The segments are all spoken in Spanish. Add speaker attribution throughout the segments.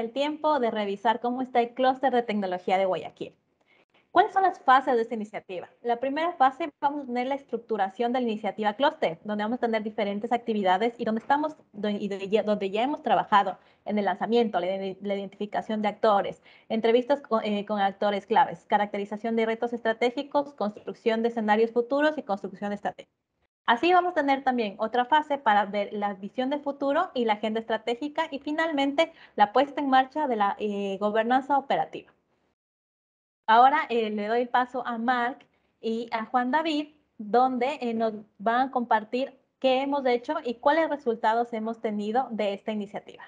Speaker 1: el tiempo de revisar cómo está el clúster de tecnología de Guayaquil. ¿Cuáles son las fases de esta iniciativa? La primera fase vamos a tener la estructuración de la iniciativa clúster, donde vamos a tener diferentes actividades y donde estamos y donde ya hemos trabajado en el lanzamiento, la identificación de actores, entrevistas eh, con, actores claves, caracterización de retos estratégicos, construcción de escenarios futuros y construcción de Así vamos a tener también otra fase para ver la visión de futuro y la agenda estratégica y finalmente la puesta en marcha de la eh, gobernanza operativa. Ahora eh, le doy paso a Mark y a Juan David, donde eh, nos van a compartir qué hemos hecho y cuáles resultados hemos tenido de esta iniciativa.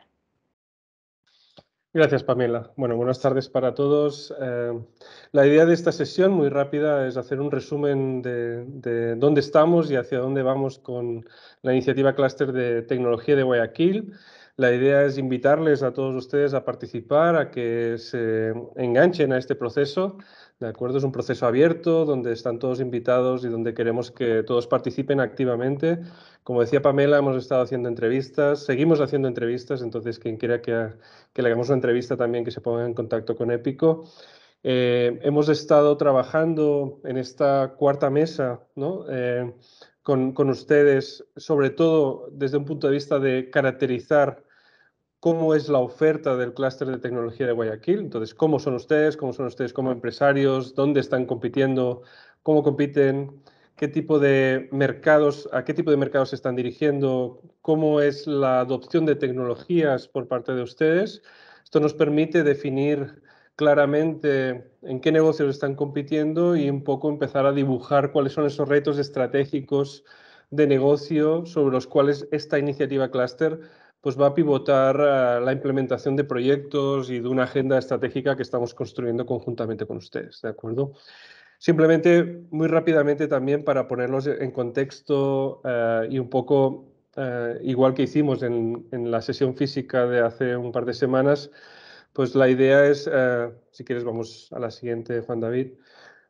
Speaker 2: Gracias, Pamela. Bueno, buenas tardes para todos. Eh, la idea de esta sesión, muy rápida, es hacer un resumen de, de, dónde estamos y hacia dónde vamos con la iniciativa Cluster de Tecnología de Guayaquil. La idea es invitarles a todos ustedes a participar, a que se enganchen a este proceso. ¿De acuerdo? Es un proceso abierto donde están todos invitados y donde queremos que todos participen activamente. Como decía Pamela, hemos estado haciendo entrevistas, seguimos haciendo entrevistas, entonces quien quiera que, le hagamos una entrevista también que se ponga en contacto con Épico. Eh, hemos estado trabajando en esta cuarta mesa, ¿no? Eh, con, ustedes, sobre todo desde un punto de vista de caracterizar cómo es la oferta del clúster de tecnología de Guayaquil. Entonces, cómo son ustedes, cómo son ustedes como empresarios, dónde están compitiendo, cómo compiten, qué tipo de mercados, a qué tipo de mercados se están dirigiendo, cómo es la adopción de tecnologías por parte de ustedes. Esto nos permite definir claramente en qué negocios están compitiendo y un poco empezar a dibujar cuáles son esos retos estratégicos de negocio sobre los cuales esta iniciativa Cluster pues va a pivotar la implementación de proyectos y de una agenda estratégica que estamos construyendo conjuntamente con ustedes, ¿de acuerdo? Simplemente, muy rápidamente también para ponerlos en contexto eh, y un poco eh, igual que hicimos en, la sesión física de hace un par de semanas, pues la idea es, eh, si quieres vamos a la siguiente, Juan David.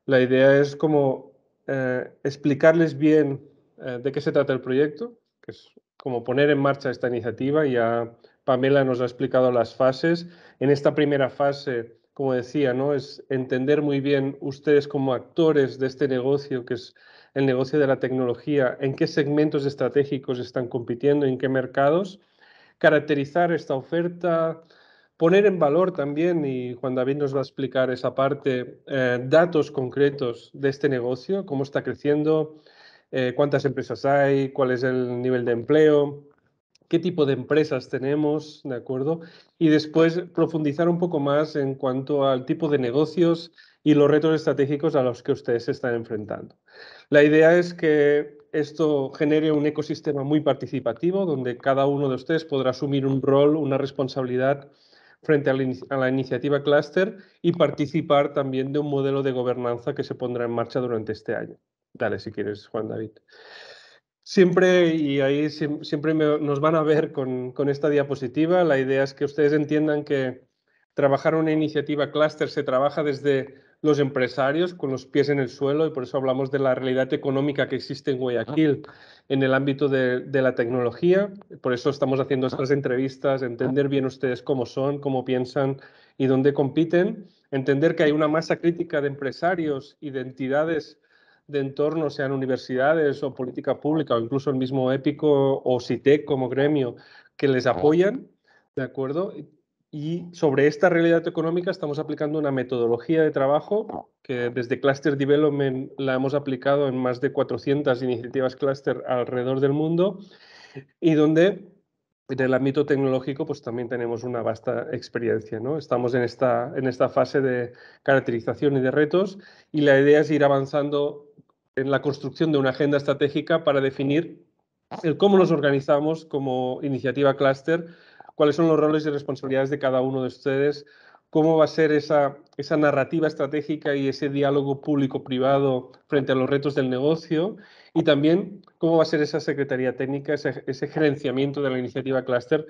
Speaker 2: La idea es como eh, explicarles bien eh, de qué se trata el proyecto, que es como poner en marcha esta iniciativa. Ya Pamela nos ha explicado las fases. En esta primera fase, como decía, ¿no? es entender muy bien ustedes como actores de este negocio, que es el negocio de la tecnología, en qué segmentos estratégicos están compitiendo, en qué mercados, caracterizar esta oferta, Poner en valor también, y Juan David nos va a explicar esa parte, eh, datos concretos de este negocio, cómo está creciendo, eh, cuántas empresas hay, cuál es el nivel de empleo, qué tipo de empresas tenemos, ¿de acuerdo? Y después profundizar un poco más en cuanto al tipo de negocios y los retos estratégicos a los que ustedes se están enfrentando. La idea es que esto genere un ecosistema muy participativo donde cada uno de ustedes podrá asumir un rol, una responsabilidad frente a la, iniciativa clúster y participar también de un modelo de gobernanza que se pondrá en marcha durante este año. Dale, si quieres, Juan David. Siempre, y ahí siempre nos van a ver con, con, esta diapositiva, la idea es que ustedes entiendan que trabajar una iniciativa clúster se trabaja desde los empresarios con los pies en el suelo y por eso hablamos de la realidad económica que existe en Guayaquil en el ámbito de, la tecnología. Por eso estamos haciendo estas entrevistas, entender bien ustedes cómo son, cómo piensan y dónde compiten, entender que hay una masa crítica de empresarios y de entidades de entorno, sean universidades o política pública o incluso el mismo EPICO o CITEC como gremio, que les apoyan, ¿de acuerdo? Y sobre esta realidad económica estamos aplicando una metodología de trabajo que desde Cluster Development la hemos aplicado en más de 400 iniciativas cluster alrededor del mundo y donde en el ámbito tecnológico pues también tenemos una vasta experiencia. ¿no? Estamos en esta, en esta fase de caracterización y de retos y la idea es ir avanzando en la construcción de una agenda estratégica para definir cómo nos organizamos como iniciativa cluster cuáles son los roles y responsabilidades de cada uno de ustedes, cómo va a ser esa, narrativa estratégica y ese diálogo público-privado frente a los retos del negocio y también cómo va a ser esa secretaría técnica, ese, gerenciamiento de la iniciativa Cluster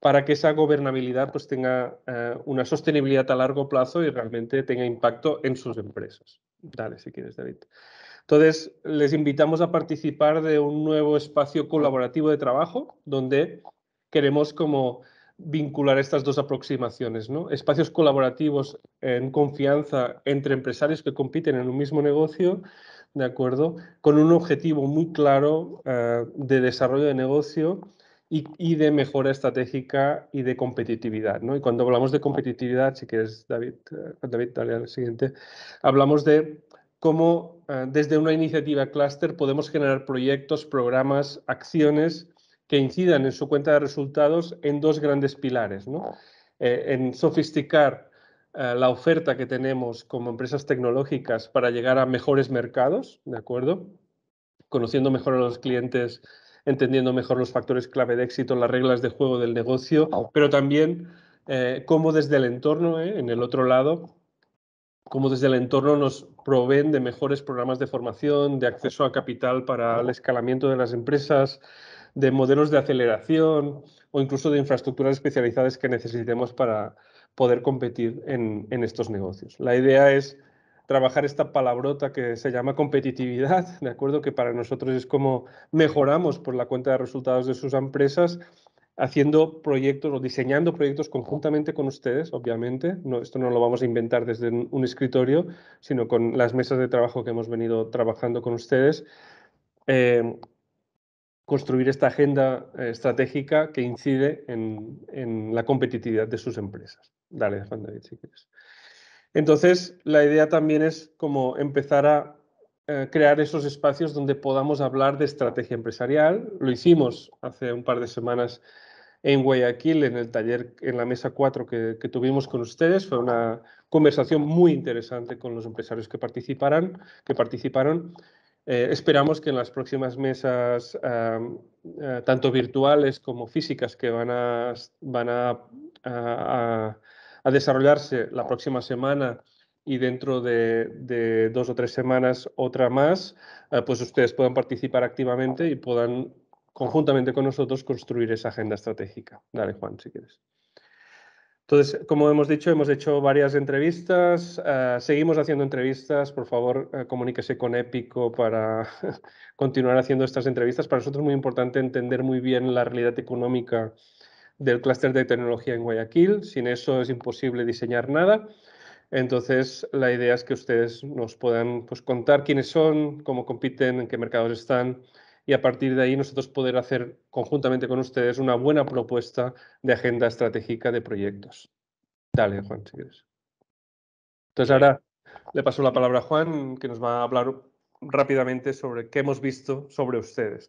Speaker 2: para que esa gobernabilidad pues, tenga eh, una sostenibilidad a largo plazo y realmente tenga impacto en sus empresas. Dale, si quieres, David. Entonces, les invitamos a participar de un nuevo espacio colaborativo de trabajo donde queremos como vincular estas dos aproximaciones, Espacios colaborativos en confianza entre empresarios que compiten en un mismo negocio, ¿de acuerdo? Con un objetivo muy claro eh, de desarrollo de negocio y, de mejora estratégica y de competitividad, Y cuando hablamos de competitividad, si quieres, David, eh, David dale al siguiente, hablamos de cómo eh, desde una iniciativa clúster podemos generar proyectos, programas, acciones que incidan en su cuenta de resultados en dos grandes pilares, ¿no? Eh, en sofisticar eh, la oferta que tenemos como empresas tecnológicas para llegar a mejores mercados, ¿de acuerdo? Conociendo mejor a los clientes, entendiendo mejor los factores clave de éxito, las reglas de juego del negocio, pero también eh, cómo desde el entorno, en el otro lado, cómo desde el entorno nos proveen de mejores programas de formación, de acceso a capital para el escalamiento de las empresas, de modelos de aceleración o incluso de infraestructuras especializadas que necesitemos para poder competir en, estos negocios. La idea es trabajar esta palabrota que se llama competitividad, ¿de acuerdo? Que para nosotros es como mejoramos por la cuenta de resultados de sus empresas haciendo proyectos o diseñando proyectos conjuntamente con ustedes, obviamente. No, esto no lo vamos a inventar desde un escritorio, sino con las mesas de trabajo que hemos venido trabajando con ustedes. Eh, construir esta agenda eh, estratégica que incide en, la competitividad de sus empresas. Dale, Juan si Entonces, la idea también es como empezar a eh, crear esos espacios donde podamos hablar de estrategia empresarial. Lo hicimos hace un par de semanas en Guayaquil, en el taller, en la mesa 4 que, tuvimos con ustedes. Fue una conversación muy interesante con los empresarios que, que participaron. Eh, esperamos que en las próximas mesas, eh, tanto virtuales como físicas, que van a, van a, desarrollarse la próxima semana y dentro de, dos o tres semanas otra más, eh, pues ustedes puedan participar activamente y puedan conjuntamente con nosotros construir esa agenda estratégica. Dale, Juan, si quieres. Entonces, como hemos dicho, hemos hecho varias entrevistas, eh, seguimos haciendo entrevistas, por favor, eh, comuníquese con Épico para continuar haciendo estas entrevistas. Para nosotros es muy importante entender muy bien la realidad económica del clúster de tecnología en Guayaquil, sin eso es imposible diseñar nada. Entonces, la idea es que ustedes nos puedan pues, contar quiénes son, cómo compiten, en qué mercados están, y a partir de ahí nosotros poder hacer conjuntamente con ustedes una buena propuesta de agenda estratégica de proyectos. Dale, Juan, si quieres. Entonces ahora le paso la palabra a Juan, que nos
Speaker 3: va a hablar rápidamente sobre qué hemos visto sobre ustedes.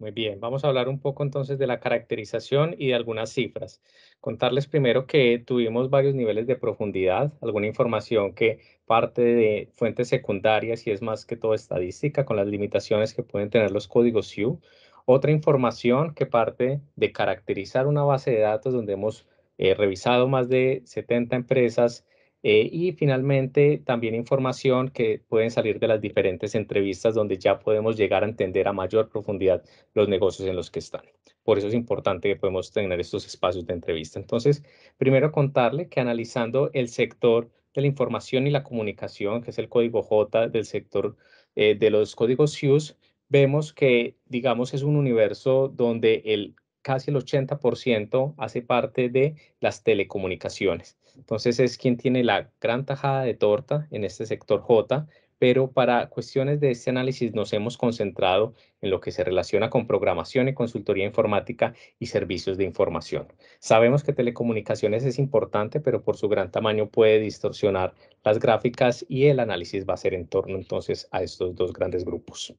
Speaker 3: Muy bien, vamos a hablar un poco entonces de la caracterización y de algunas cifras. Contarles primero que tuvimos varios niveles de profundidad, alguna información que parte de fuentes secundarias y es más que todo estadística con las limitaciones que pueden tener los códigos SIU. Otra información que parte de caracterizar una base de datos donde hemos eh, revisado más de 70 empresas eh, y finalmente, también información que pueden salir de las diferentes entrevistas donde ya podemos llegar a entender a mayor profundidad los negocios en los que están. Por eso es importante que podemos tener estos espacios de entrevista. Entonces, primero contarle que analizando el sector de la información y la comunicación, que es el código J del sector eh, de los códigos SIUS, vemos que, digamos, es un universo donde el casi el 80% hace parte de las telecomunicaciones. Entonces es quien tiene la gran tajada de torta en este sector J, pero para cuestiones de este análisis nos hemos concentrado en lo que se relaciona con programación y consultoría informática y servicios de información. Sabemos que telecomunicaciones es importante, pero por su gran tamaño puede distorsionar las gráficas y el análisis va a ser en torno entonces a estos dos grandes grupos.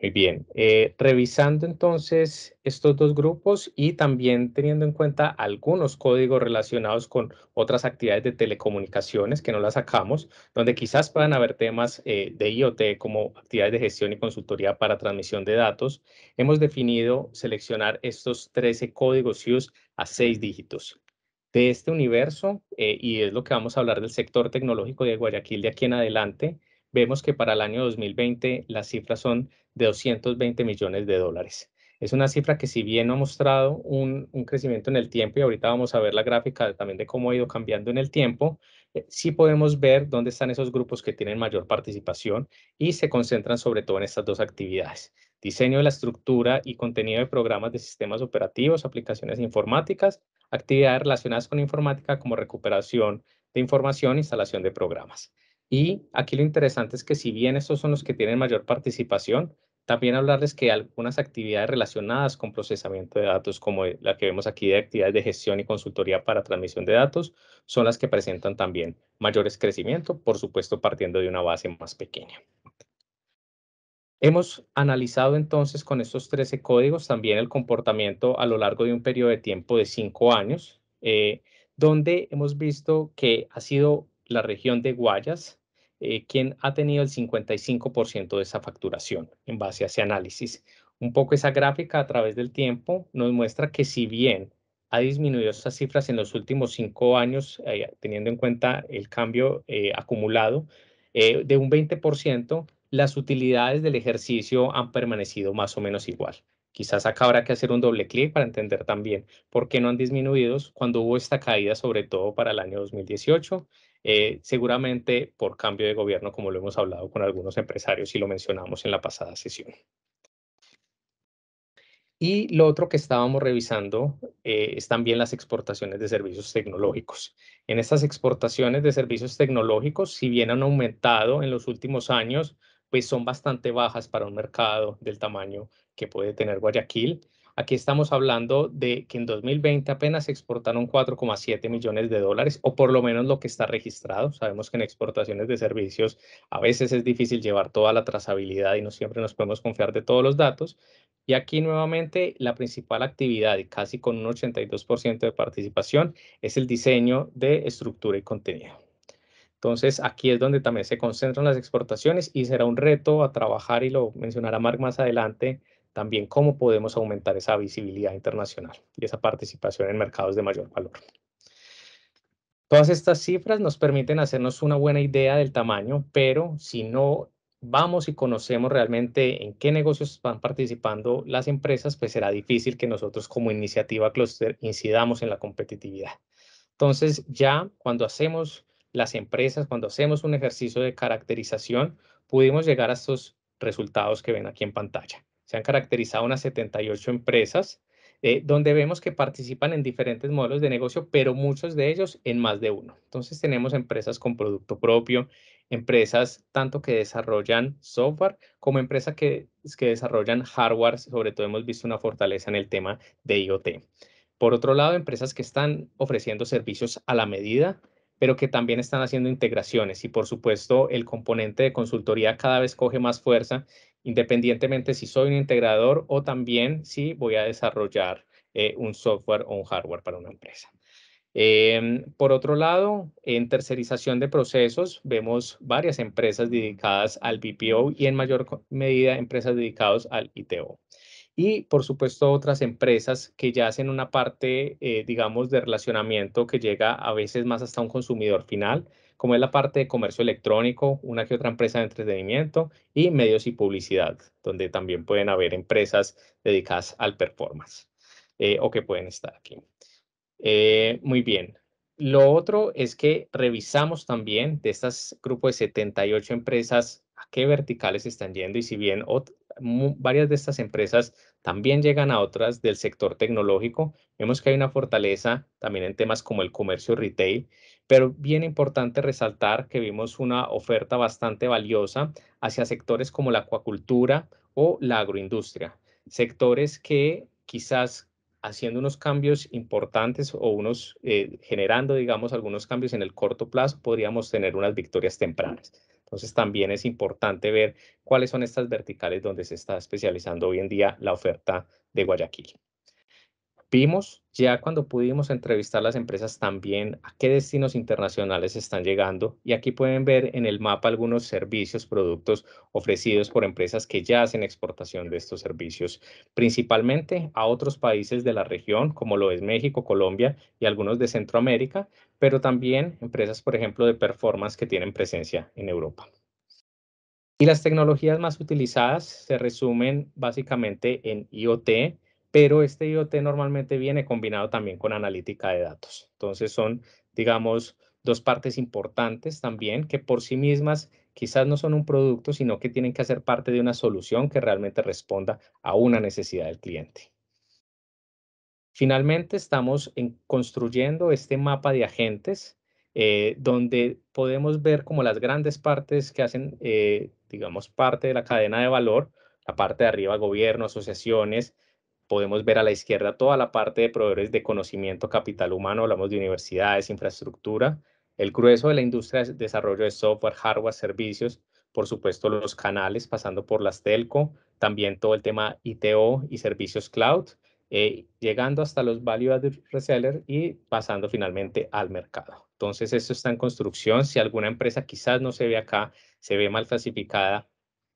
Speaker 3: Muy eh, bien. Eh, revisando entonces estos dos grupos y también teniendo en cuenta algunos códigos relacionados con otras actividades de telecomunicaciones que no las sacamos, donde quizás puedan haber temas eh, de IoT como actividades de gestión y consultoría para transmisión de datos, hemos definido seleccionar estos 13 códigos IUS a seis dígitos de este universo y es lo que vamos a hablar del sector tecnológico de Guayaquil de aquí en adelante vemos que para el año 2020 las cifras son de 220 millones de dólares. Es una cifra que si bien no ha mostrado un, un, crecimiento en el tiempo y ahorita vamos a ver la gráfica también de cómo ha ido cambiando en el tiempo, eh, sí podemos ver dónde están esos grupos que tienen mayor participación y se concentran sobre todo en estas dos actividades. Diseño de la estructura y contenido de programas de sistemas operativos, aplicaciones informáticas, actividades relacionadas con informática como recuperación de información, e instalación de programas. Y aquí lo interesante es que si bien estos son los que tienen mayor participación, también hablarles que algunas actividades relacionadas con procesamiento de datos, como la que vemos aquí de actividades de gestión y consultoría para transmisión de datos, son las que presentan también mayores crecimiento, por supuesto partiendo de una base más pequeña. Hemos analizado entonces con estos 13 códigos también el comportamiento a lo largo de un periodo de tiempo de 5 años, eh, donde hemos visto que ha sido la región de Guayas, eh, quien ha tenido el 55% de esa facturación en base a ese análisis. Un poco esa gráfica a través del tiempo nos muestra que si bien ha disminuido esas cifras en los últimos cinco años, eh, teniendo en cuenta el cambio eh, acumulado de un 20%, las utilidades del ejercicio han permanecido más o menos igual. Quizás acá habrá que hacer un doble clic para entender también por qué no han disminuido cuando hubo esta caída, sobre todo para el año 2018 eh, seguramente por cambio de gobierno, como lo hemos hablado con algunos empresarios y lo mencionamos en la pasada sesión. Y lo otro que estábamos revisando eh, es también las exportaciones de servicios tecnológicos. En estas exportaciones de servicios tecnológicos, si bien han aumentado en los últimos años, pues son bastante bajas para un mercado del tamaño que puede tener Guayaquil. Aquí estamos hablando de que en 2020 apenas exportaron 4,7 millones de dólares, o por lo menos lo que está registrado. Sabemos que en exportaciones de servicios a veces es difícil llevar toda la trazabilidad y no siempre nos podemos confiar de todos los datos. Y aquí nuevamente la principal actividad, casi con un 82% de participación, es el diseño de estructura y contenido. Entonces, aquí es donde también se concentran las exportaciones y será un reto a trabajar, y lo mencionará Mark más adelante, también cómo podemos aumentar esa visibilidad internacional y esa participación en mercados de mayor valor. Todas estas cifras nos permiten hacernos una buena idea del tamaño, pero si no vamos y conocemos realmente en qué negocios están participando las empresas, pues será difícil que nosotros como iniciativa Cluster incidamos en la competitividad. Entonces ya cuando hacemos las empresas, cuando hacemos un ejercicio de caracterización, pudimos llegar a estos resultados que ven aquí en pantalla se han caracterizado unas 78 empresas, eh, donde vemos que participan en diferentes modelos de negocio, pero muchos de ellos en más de uno. Entonces tenemos empresas con producto propio, empresas tanto que desarrollan software como empresas que, que desarrollan hardware. Sobre todo hemos visto una fortaleza en el tema de IoT. Por otro lado, empresas que están ofreciendo servicios a la medida, pero que también están haciendo integraciones. Y por supuesto, el componente de consultoría cada vez coge más fuerza independientemente si soy un integrador o también si voy a desarrollar eh, un software o un hardware para una empresa. Em, por otro lado, en tercerización de procesos vemos varias empresas dedicadas al BPO y en mayor medida empresas dedicadas al ITO. Y por supuesto otras empresas que ya hacen una parte, eh, digamos, de relacionamiento que llega a veces más hasta un consumidor final, como es la parte de comercio electrónico, una que otra empresa de entretenimiento y medios y publicidad, donde también pueden haber empresas dedicadas al performance eh, o que pueden estar aquí. Eh, muy bien. Lo otro es que revisamos también de estas grupos de 78 empresas a qué verticales están yendo y si bien varias de estas empresas también llegan a otras del sector tecnológico, vemos que hay una fortaleza también en temas como el comercio retail pero bien importante resaltar que vimos una oferta bastante valiosa hacia sectores como la acuacultura o la agroindustria, sectores que quizás haciendo unos cambios importantes o unos eh, generando, digamos, algunos cambios en el corto plazo, podríamos tener unas victorias tempranas. Entonces también es importante ver cuáles son estas verticales donde se está especializando hoy en día la oferta de Guayaquil. Vimos ya cuando pudimos entrevistar las empresas también a qué destinos internacionales están llegando y aquí pueden ver en el mapa algunos servicios, productos ofrecidos por empresas que ya hacen exportación de estos servicios, principalmente a otros países de la región como lo es México, Colombia y algunos de Centroamérica, pero también empresas, por ejemplo, de performance que tienen presencia en Europa. Y las tecnologías más utilizadas se resumen básicamente en IoT, pero este IoT normalmente viene combinado también con analítica de datos. Entonces son, digamos, dos partes importantes también que por sí mismas quizás no son un producto, sino que tienen que hacer parte de una solución que realmente responda a una necesidad del cliente. Finalmente, estamos construyendo este mapa de agentes eh, donde podemos ver como las grandes partes que hacen, eh, digamos, parte de la cadena de valor, la parte de arriba, gobierno, asociaciones, podemos ver a la izquierda toda la parte de proveedores de conocimiento, capital humano, hablamos de universidades, infraestructura, el grueso de la industria de desarrollo de software, hardware, servicios, por supuesto los canales pasando por las telco, también todo el tema ITO y servicios cloud, eh, llegando hasta los value added reseller y pasando finalmente al mercado. Entonces, esto está en construcción. Si alguna empresa quizás no se ve acá, se ve mal clasificada,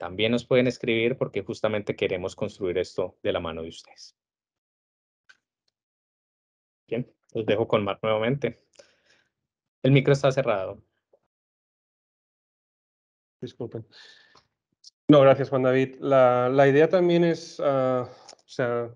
Speaker 3: también nos pueden escribir porque justamente queremos construir esto de la mano de ustedes. Bien, los dejo con nuevamente. El micro está cerrado.
Speaker 2: Disculpen. No, gracias Juan David. La, idea también es ah,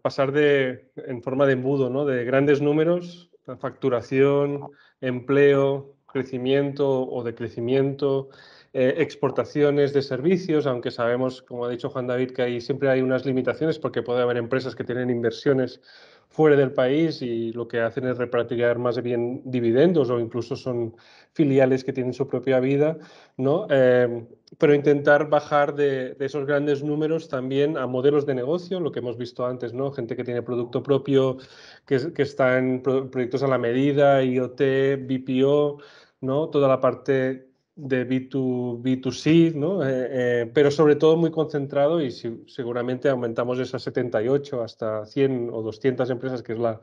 Speaker 2: pasar de, en forma de embudo, ¿no? de grandes números, facturación, empleo, crecimiento o decrecimiento, eh, exportaciones de servicios, aunque sabemos, como ha dicho Juan David, que ahí siempre hay unas limitaciones porque puede haber empresas que tienen inversiones fuera del país y lo que hacen es repartir más bien dividendos o incluso son filiales que tienen su propia vida, ¿no? Em, pero intentar bajar de, esos grandes números también a modelos de negocio, lo que hemos visto antes, ¿no? Gente que tiene producto propio, que, está en proyectos a la medida, IoT, BPO, ¿no? Toda la parte de B2, B2C, c eh, eh, pero sobre todo muy concentrado y si, seguramente aumentamos esas 78 hasta 100 o 200 empresas, que es la,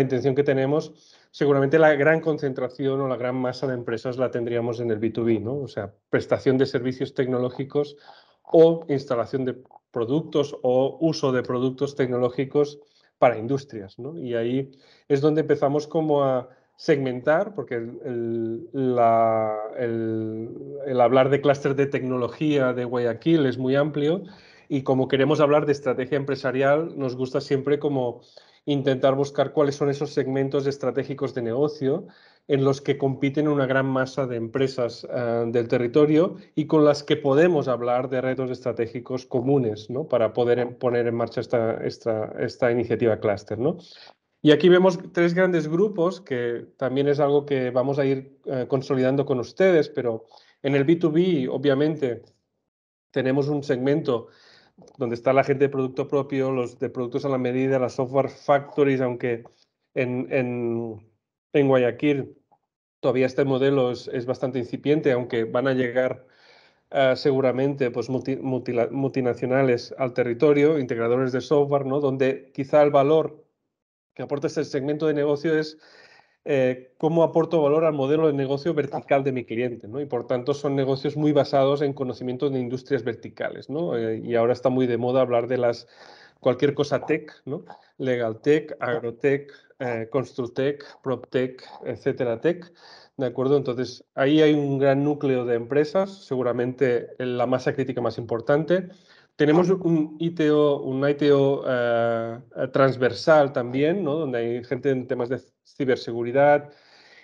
Speaker 2: intención que tenemos, seguramente la gran concentración o la gran masa de empresas la tendríamos en el B2B, b o sea, prestación de servicios tecnológicos o instalación de productos o uso de productos tecnológicos para industrias. Y ahí es donde empezamos como a segmentar, porque el, hablar de clúster de tecnología de Guayaquil es muy amplio y como queremos hablar de estrategia empresarial, nos gusta siempre como intentar buscar cuáles son esos segmentos estratégicos de negocio en los que compiten una gran masa de empresas eh, del territorio y con las que podemos hablar de retos estratégicos comunes ¿no? para poder poner en marcha esta, esta, esta iniciativa clúster. ¿no? Y aquí vemos tres grandes grupos, que también es algo que vamos a ir eh, consolidando con ustedes, pero en el B2B, obviamente, tenemos un segmento donde está la gente de producto propio, los de productos a la medida, las software factories, aunque en, Guayaquil todavía este modelo es, bastante incipiente, aunque van a llegar eh, seguramente pues, multinacionales al territorio, integradores de software, ¿no? donde quizá el valor que aporta este segmento de negocio es eh, cómo aporto valor al modelo de negocio vertical de mi cliente, Y por tanto son negocios muy basados en conocimiento de industrias verticales, eh, y ahora está muy de moda hablar de las cualquier cosa tech, Legal tech, agrotech, eh, constructech, proptech, etcétera tech, ¿de acuerdo? Entonces ahí hay un gran núcleo de empresas, seguramente la masa crítica más importante tenemos un ITO, un eh, eh, transversal también, donde hay gente en temas de ciberseguridad,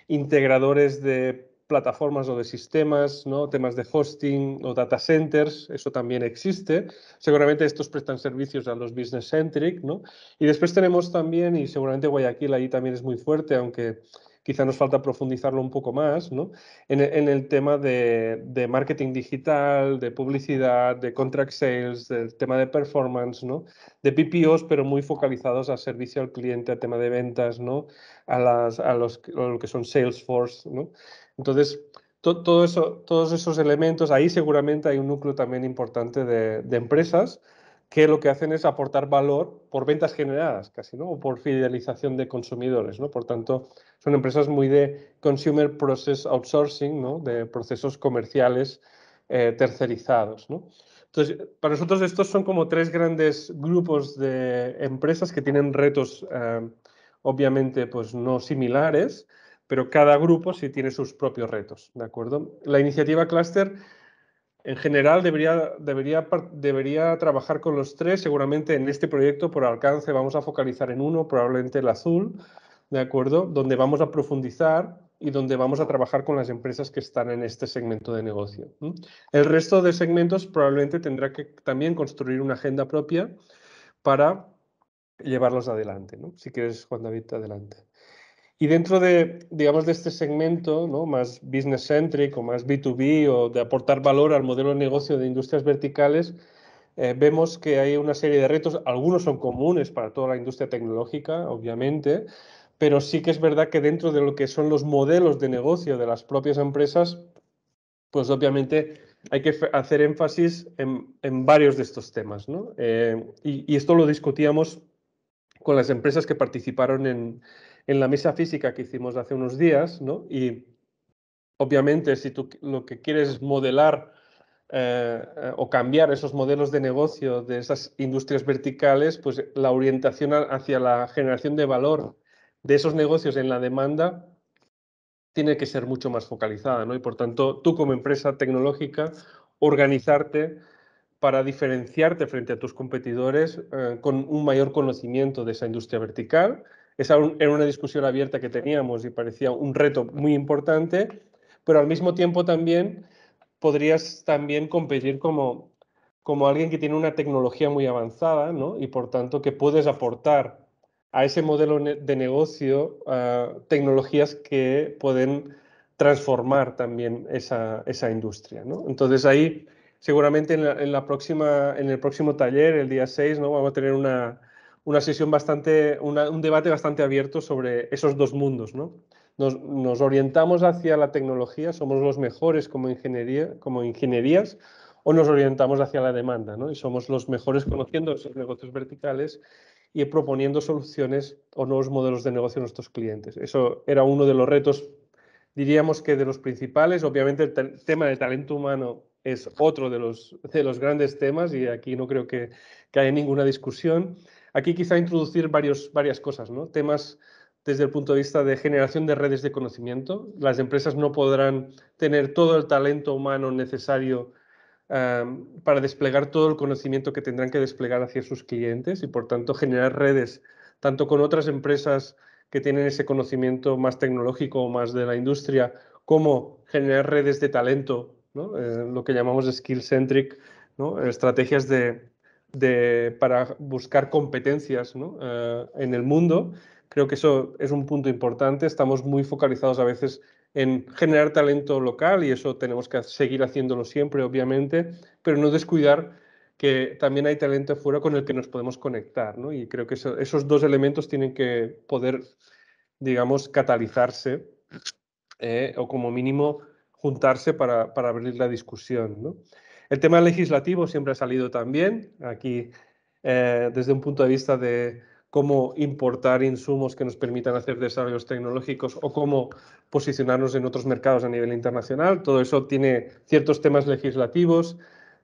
Speaker 2: integradores de plataformas o de sistemas, ¿no? temas de hosting o data centers, eso también existe. Seguramente estos prestan servicios a los business centric. ¿no? Y después tenemos también, y seguramente Guayaquil ahí también es muy fuerte, aunque quizá nos falta profundizarlo un poco más, ¿no? En, el tema de, marketing digital, de publicidad, de contract sales, del tema de performance, ¿no? De PPOs, pero muy focalizados a servicio al cliente, a tema de ventas, ¿no? A, lo que son Salesforce, ¿no? Entonces, todos esos elementos, ahí seguramente hay un núcleo también importante de empresas que lo que hacen es aportar valor por ventas generadas casi, ¿no? O por fidelización de consumidores, ¿no? Por tanto, son empresas muy de consumer process outsourcing, ¿no? De procesos comerciales eh, tercerizados, ¿no? Entonces, para nosotros estos son como tres grandes grupos de empresas que tienen retos, eh, obviamente, pues no similares, pero cada grupo sí tiene sus propios retos, ¿de acuerdo? La iniciativa Cluster en general debería, debería, debería trabajar con los tres, seguramente en este proyecto por alcance vamos a focalizar en uno, probablemente el azul, ¿de acuerdo? Donde vamos a profundizar y donde vamos a trabajar con las empresas que están en este segmento de negocio. El resto de segmentos probablemente tendrá que también construir una agenda propia para llevarlos adelante. Si quieres, Juan David, adelante. Y dentro de, digamos, de este segmento más business-centric o más B2B o de aportar valor al modelo de negocio de industrias verticales, eh, vemos que hay una serie de retos. Algunos son comunes para toda la industria tecnológica, obviamente, pero sí que es verdad que dentro de lo que son los modelos de negocio de las propias empresas, pues obviamente hay que hacer énfasis en, varios de estos temas. Eh, y esto lo discutíamos con las empresas que participaron en, en la mesa física que hicimos hace unos días, ¿no? Y obviamente si tú lo que quieres es modelar eh, eh, o cambiar esos modelos de negocio de esas industrias verticales, pues la orientación hacia la generación de valor de esos negocios en la demanda tiene que ser mucho más focalizada, ¿no? Y por tanto, tú como empresa tecnológica, organizarte para diferenciarte frente a tus competidores eh, con un mayor conocimiento de esa industria vertical esa era una discusión abierta que teníamos y parecía un reto muy importante, pero al mismo tiempo también podrías también competir como, como alguien que tiene una tecnología muy avanzada, Y por tanto que puedes aportar a ese modelo de negocio tecnologías que pueden transformar también esa, industria, Entonces ahí seguramente en, próxima, en el próximo taller, el día 6, ¿no? vamos a tener una, una sesión bastante, un debate bastante abierto sobre esos dos mundos, ¿no? Nos, nos, orientamos hacia la tecnología, somos los mejores como, ingeniería, como ingenierías, o nos orientamos hacia la demanda, ¿no? Y somos los mejores conociendo esos negocios verticales y proponiendo soluciones o nuevos modelos de negocio a nuestros clientes. Eso era uno de los retos, diríamos que de los principales. Obviamente el tema de talento humano es otro de los, de los grandes temas y aquí no creo que, que haya ninguna discusión aquí quizá introducir varias cosas, ¿no? Temas desde el punto de vista de generación de redes de conocimiento. Las empresas no podrán tener todo el talento humano necesario para desplegar todo el conocimiento que tendrán que desplegar hacia sus clientes y, por tanto, generar redes tanto con otras empresas que tienen ese conocimiento más tecnológico o más de la industria, como generar redes de talento, eh, lo que llamamos skill-centric, ¿no? estrategias de, de, para buscar competencias eh, en el mundo. Creo que eso es un punto importante. Estamos muy focalizados a veces en generar talento local y eso tenemos que seguir haciéndolo siempre, obviamente, pero no descuidar que también hay talento fuera con el que nos podemos conectar, Y creo que esos dos elementos tienen que poder, digamos, catalizarse eh, o como mínimo juntarse para, abrir la discusión, el tema legislativo siempre ha salido también aquí eh, desde un punto de vista de cómo importar insumos que nos permitan hacer desarrollos tecnológicos o cómo posicionarnos en otros mercados a nivel internacional. Todo eso tiene ciertos temas legislativos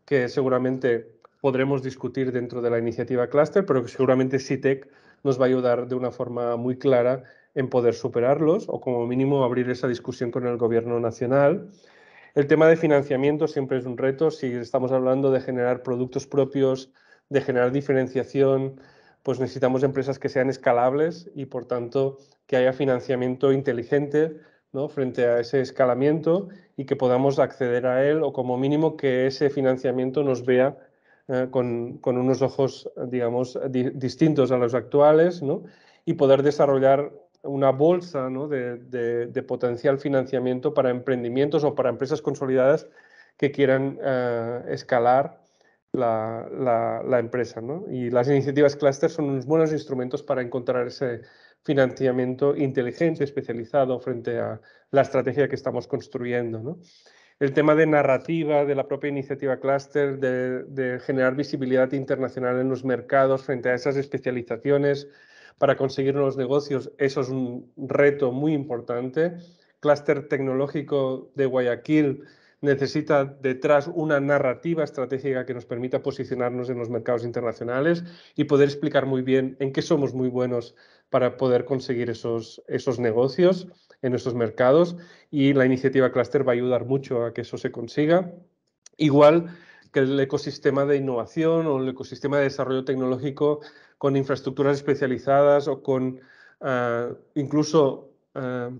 Speaker 2: que seguramente podremos discutir dentro de la iniciativa Cluster, pero que seguramente CITEC e nos va a ayudar de una forma muy clara en poder superarlos o como mínimo abrir esa discusión con el gobierno nacional el tema de financiamiento siempre es un reto. Si estamos hablando de generar productos propios, de generar diferenciación, pues necesitamos empresas que sean escalables y, por tanto, que haya financiamiento inteligente frente a ese escalamiento y que podamos acceder a él o, como mínimo, que ese financiamiento nos vea eh, con, unos ojos, digamos, distintos a los actuales y poder desarrollar una bolsa de, potencial financiamiento para emprendimientos o para empresas consolidadas que quieran eh, escalar la, empresa. Y las iniciativas clúster son unos buenos instrumentos para encontrar ese financiamiento inteligente, especializado frente a la estrategia que estamos construyendo. El tema de narrativa de la propia iniciativa clúster, de generar visibilidad internacional en los mercados frente a esas especializaciones, para conseguir los negocios, eso es un reto muy importante. Cluster tecnológico de Guayaquil necesita detrás una narrativa estratégica que nos permita posicionarnos en los mercados internacionales y poder explicar muy bien en qué somos muy buenos para poder conseguir esos, esos negocios en nuestros mercados y la iniciativa Cluster va a ayudar mucho a que eso se consiga. Igual que el ecosistema de innovación o el ecosistema de desarrollo tecnológico con infraestructuras especializadas o con ah, incluso ah,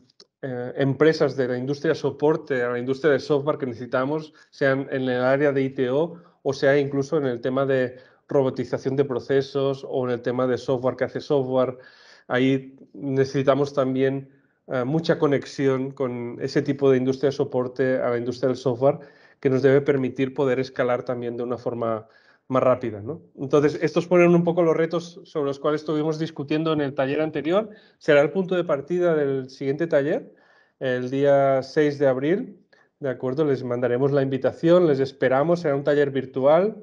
Speaker 2: eh, empresas de la industria soporte a la industria de software que necesitamos, sean en el área de ITO o sea incluso en el tema de robotización de procesos o en el tema de software que hace software. Ahí necesitamos también ah, mucha conexión con ese tipo de industria de soporte a la industria del software que nos debe permitir poder escalar también de una forma más rápida. ¿no? Entonces, estos ponen un poco los retos sobre los cuales estuvimos discutiendo en el taller anterior. Será el punto de partida del siguiente taller, el día 6 de abril. De acuerdo, les mandaremos la invitación, les esperamos, será un taller virtual,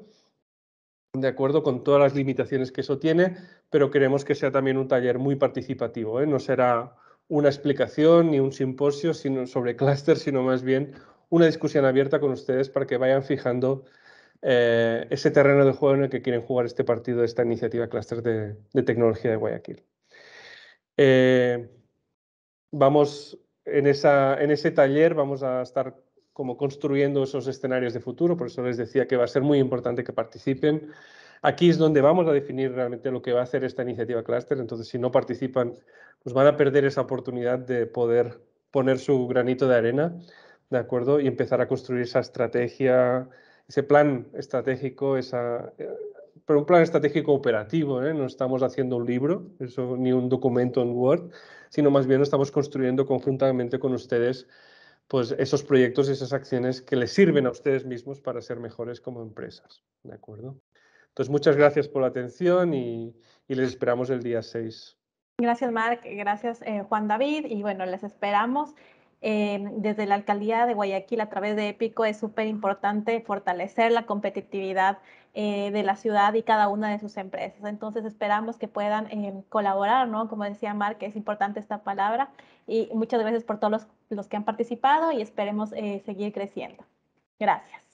Speaker 2: de acuerdo con todas las limitaciones que eso tiene, pero queremos que sea también un taller muy participativo. ¿eh? No será una explicación ni un simposio sino sobre clúster, sino más bien una discusión abierta con ustedes para que vayan fijando eh, ese terreno de juego en el que quieren jugar este partido, de esta iniciativa Cluster de, Tecnología de Guayaquil. Eh, vamos en, esa, en ese taller, vamos a estar como construyendo esos escenarios de futuro, por eso les decía que va a ser muy importante que participen. Aquí es donde vamos a definir realmente lo que va a hacer esta iniciativa Cluster, entonces si no participan, pues van a perder esa oportunidad de poder poner su granito de arena acuerdo? Y empezar a construir esa estrategia, ese plan estratégico, esa, eh, pero un plan estratégico operativo, ¿eh? no estamos haciendo un libro, ni un documento en Word, sino más bien estamos construyendo conjuntamente con ustedes pues, esos proyectos, y esas acciones que les sirven a ustedes mismos para ser mejores como empresas. ¿De acuerdo? Entonces, muchas gracias por la atención y, les esperamos el día 6.
Speaker 1: Gracias, Marc. Gracias, eh, Juan David. Y bueno, les esperamos desde la alcaldía de Guayaquil a través de EPICO es súper importante fortalecer la competitividad eh, de la ciudad y cada una de sus empresas. Entonces esperamos que puedan em, colaborar, ¿no? Como decía Mar, que es importante esta palabra. Y muchas gracias por todos los, los que han participado y esperemos eh, seguir creciendo. Gracias.